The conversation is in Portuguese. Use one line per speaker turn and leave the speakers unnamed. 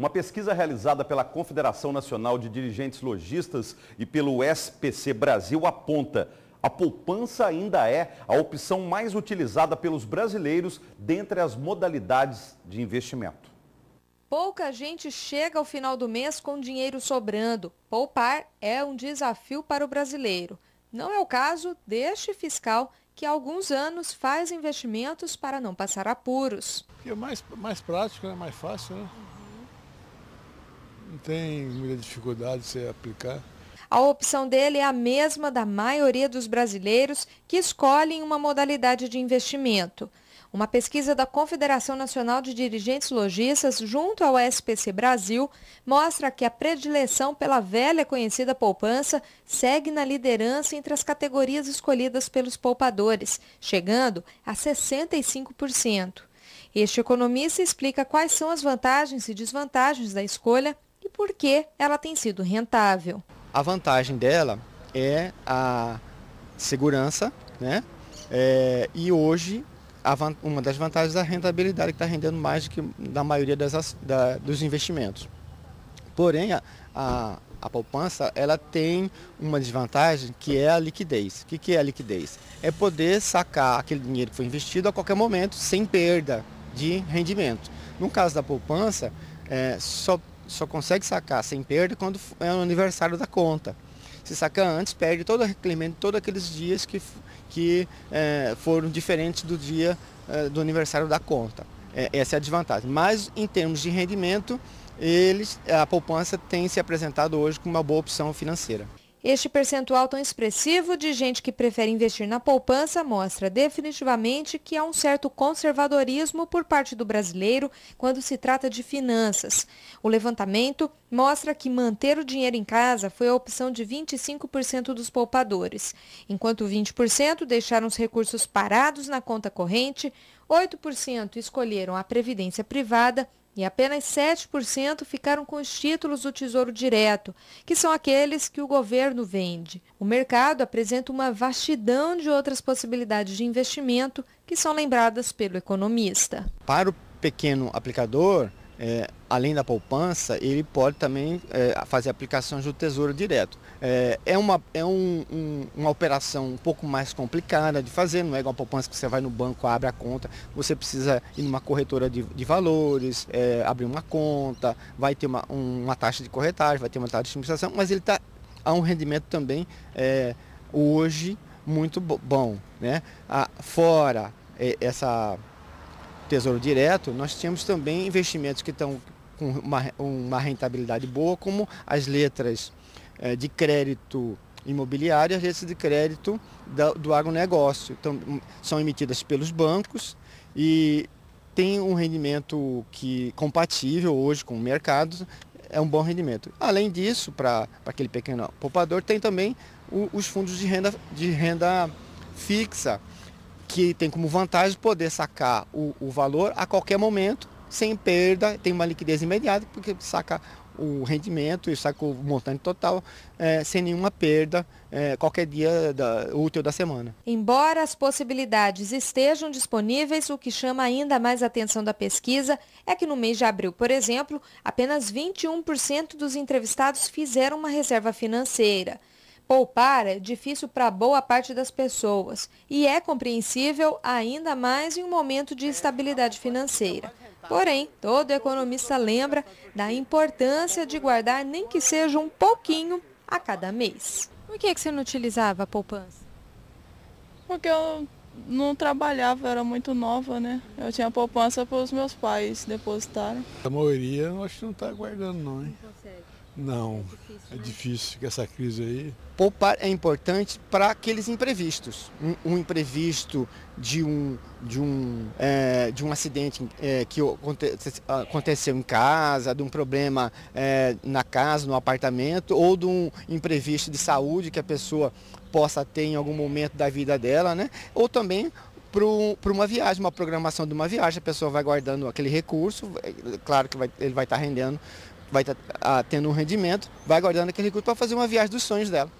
Uma pesquisa realizada pela Confederação Nacional de Dirigentes Logistas e pelo SPC Brasil aponta a poupança ainda é a opção mais utilizada pelos brasileiros dentre as modalidades de investimento. Pouca gente chega ao final do mês com dinheiro sobrando. Poupar é um desafio para o brasileiro. Não é o caso deste fiscal que há alguns anos faz investimentos para não passar apuros. É mais, mais prático, né? mais fácil, né? Não tem muita dificuldade de você aplicar. A opção dele é a mesma da maioria dos brasileiros que escolhem uma modalidade de investimento. Uma pesquisa da Confederação Nacional de Dirigentes Logistas, junto ao SPC Brasil, mostra que a predileção pela velha conhecida poupança segue na liderança entre as categorias escolhidas pelos poupadores, chegando a 65%. Este economista explica quais são as vantagens e desvantagens da escolha e por que ela tem sido rentável.
A vantagem dela é a segurança, né? É, e hoje uma das vantagens da rentabilidade que está rendendo mais do que da maioria das, da, dos investimentos. Porém, a, a, a, poupança ela tem uma desvantagem que é a liquidez. O que, que é a liquidez? É poder sacar aquele dinheiro que foi investido a qualquer momento sem perda de rendimento. No caso da poupança, é, só só consegue sacar sem perda quando é o aniversário da conta. Se sacar antes, perde todo o requerimento, todos aqueles dias que, que é, foram diferentes do dia é, do aniversário da conta. É, essa é a desvantagem. Mas em termos de rendimento, eles, a poupança tem se apresentado hoje como uma boa opção financeira.
Este percentual tão expressivo de gente que prefere investir na poupança mostra definitivamente que há um certo conservadorismo por parte do brasileiro quando se trata de finanças. O levantamento mostra que manter o dinheiro em casa foi a opção de 25% dos poupadores, enquanto 20% deixaram os recursos parados na conta corrente, 8% escolheram a previdência privada e apenas 7% ficaram com os títulos do Tesouro Direto, que são aqueles que o governo vende. O mercado apresenta uma vastidão de outras possibilidades de investimento que são lembradas pelo economista.
Para o pequeno aplicador, é, além da poupança, ele pode também é, fazer aplicações do tesouro direto. É, é uma, é um, um, uma operação um pouco mais complicada de fazer, não é igual a poupança que você vai no banco, abre a conta, você precisa ir numa corretora de, de valores, é, abrir uma conta, vai ter uma, uma taxa de corretagem, vai ter uma taxa de administração, mas ele está há um rendimento também é, hoje muito bom. Né? A, ah, fora é, essa Tesouro Direto, nós temos também investimentos que estão com uma, uma rentabilidade boa, como as letras é, de crédito imobiliário e as letras de crédito do, do agronegócio. Então, hum, são emitidas pelos bancos e tem um rendimento que compatível hoje com o mercado, é um bom rendimento. Além disso, para aquele pequeno poupador, tem também o, os fundos de renda, de renda fixa, que tem como vantagem poder sacar o, o valor a qualquer momento, sem perda, tem uma liquidez imediata, porque saca o rendimento e saca o montante total é, sem nenhuma perda é, qualquer dia da, útil da semana.
Embora as possibilidades estejam disponíveis, o que chama ainda mais a atenção da pesquisa é que no mês de abril, por exemplo, apenas 21% dos entrevistados fizeram uma reserva financeira. Poupar é difícil para boa parte das pessoas e é compreensível ainda mais em um momento de estabilidade financeira. Porém, todo economista lembra da importância de guardar nem que seja um pouquinho a cada mês. Por que, é que você não utilizava a poupança? Porque eu não trabalhava, era muito
nova, né? Eu tinha poupança para os meus pais depositarem. A maioria eu acho que não está guardando não, hein? Não consegue. Não, é difícil, é né? é difícil essa crise aí. Poupar é importante para aqueles imprevistos. Um, um, imprevisto de um, de um, é, de um acidente é, que aconteceu em casa, de um problema é, na casa, no apartamento, ou de um imprevisto de saúde que a pessoa possa ter em algum momento da vida dela, né? Ou também para uma viagem, uma programação de uma viagem, a pessoa vai guardando aquele recurso, é, claro que vai, ele vai estar tá rendendo vai estar tá, ah, tendo um rendimento, vai guardando aquele recurso para fazer uma viagem dos sonhos dela.